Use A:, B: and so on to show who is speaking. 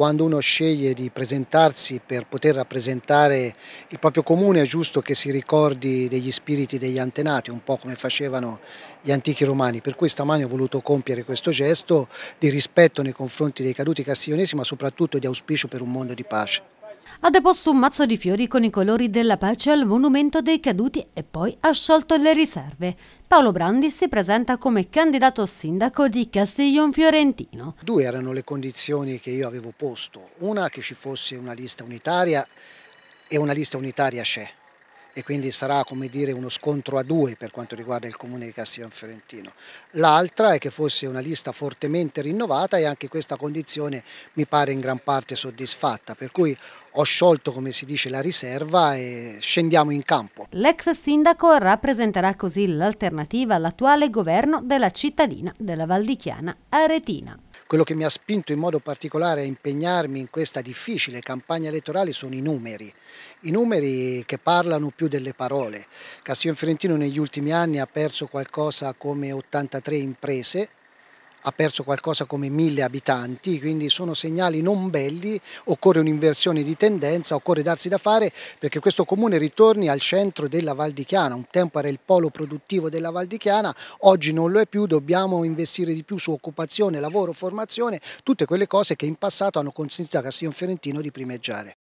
A: quando uno sceglie di presentarsi per poter rappresentare il proprio comune è giusto che si ricordi degli spiriti degli antenati, un po' come facevano gli antichi romani, per cui stamani ho voluto compiere questo gesto di rispetto nei confronti dei caduti castiglionesi ma soprattutto di auspicio per un mondo di pace
B: ha deposto un mazzo di fiori con i colori della pace al monumento dei caduti e poi ha sciolto le riserve. Paolo Brandi si presenta come candidato sindaco di Castiglion Fiorentino.
A: Due erano le condizioni che io avevo posto. Una che ci fosse una lista unitaria e una lista unitaria c'è e quindi sarà come dire, uno scontro a due per quanto riguarda il comune di Castiglione Fiorentino. L'altra è che fosse una lista fortemente rinnovata e anche questa condizione mi pare in gran parte soddisfatta, per cui ho sciolto come si dice la riserva e scendiamo in campo.
B: L'ex sindaco rappresenterà così l'alternativa all'attuale governo della cittadina della Valdichiana Aretina.
A: Quello che mi ha spinto in modo particolare a impegnarmi in questa difficile campagna elettorale sono i numeri, i numeri che parlano più delle parole. Castiglione Fiorentino negli ultimi anni ha perso qualcosa come 83 imprese ha perso qualcosa come mille abitanti, quindi sono segnali non belli, occorre un'inversione di tendenza, occorre darsi da fare perché questo comune ritorni al centro della Val di Chiana, un tempo era il polo produttivo della Val di Chiana, oggi non lo è più, dobbiamo investire di più su occupazione, lavoro, formazione, tutte quelle cose che in passato hanno consentito a Castiglione Fiorentino di primeggiare.